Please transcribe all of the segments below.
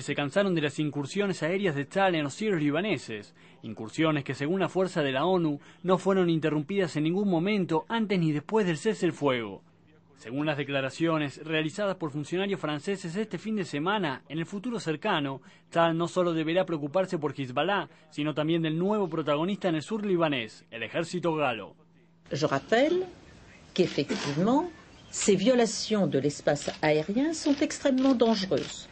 se cansaron de las incursiones aéreas de Tal en los sirios libaneses, incursiones que según la fuerza de la ONU no fueron interrumpidas en ningún momento antes ni después del cese del fuego. Según las declaraciones realizadas por funcionarios franceses este fin de semana, en el futuro cercano, Tal no solo deberá preocuparse por Hezbollah, sino también del nuevo protagonista en el sur libanés, el ejército galo. Je rappelle efectivamente, ces violations de l'espace aérien sont extrêmement dangereuses.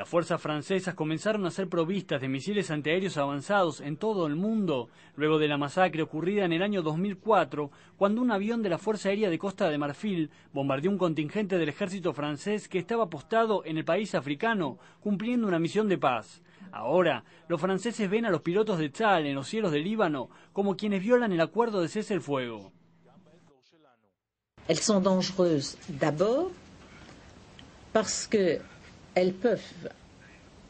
Las fuerzas francesas comenzaron a ser provistas de misiles antiaéreos avanzados en todo el mundo luego de la masacre ocurrida en el año 2004 cuando un avión de la Fuerza Aérea de Costa de Marfil bombardeó un contingente del ejército francés que estaba apostado en el país africano cumpliendo una misión de paz. Ahora, los franceses ven a los pilotos de Tzal en los cielos del Líbano como quienes violan el acuerdo de cese el fuego. Elles sont dangereuses d'abord parce elles peuvent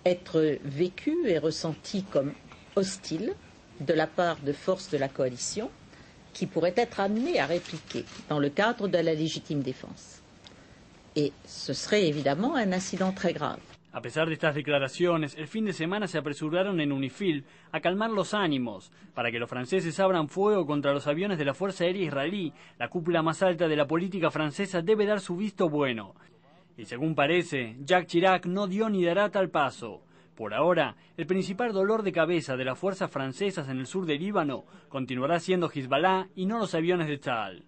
être vécues et ressenties comme hostiles de la part de forces de la coalition qui pourraient être amenées à répliquer dans le cadre de la légitime défense. Et ce serait évidemment un incident très grave. A pesar de estas declaraciones, el fin de semana se apresuraron en Unifil a calmar los ánimos para que los franceses abran fuego contra los aviones de la Fuerza Aérea Israelí. La cúpula más alta de la política francesa debe dar su visto bueno. Y según parece, Jacques Chirac no dio ni dará tal paso. Por ahora, el principal dolor de cabeza de las fuerzas francesas en el sur de Líbano continuará siendo Hezbollah y no los aviones de Tal.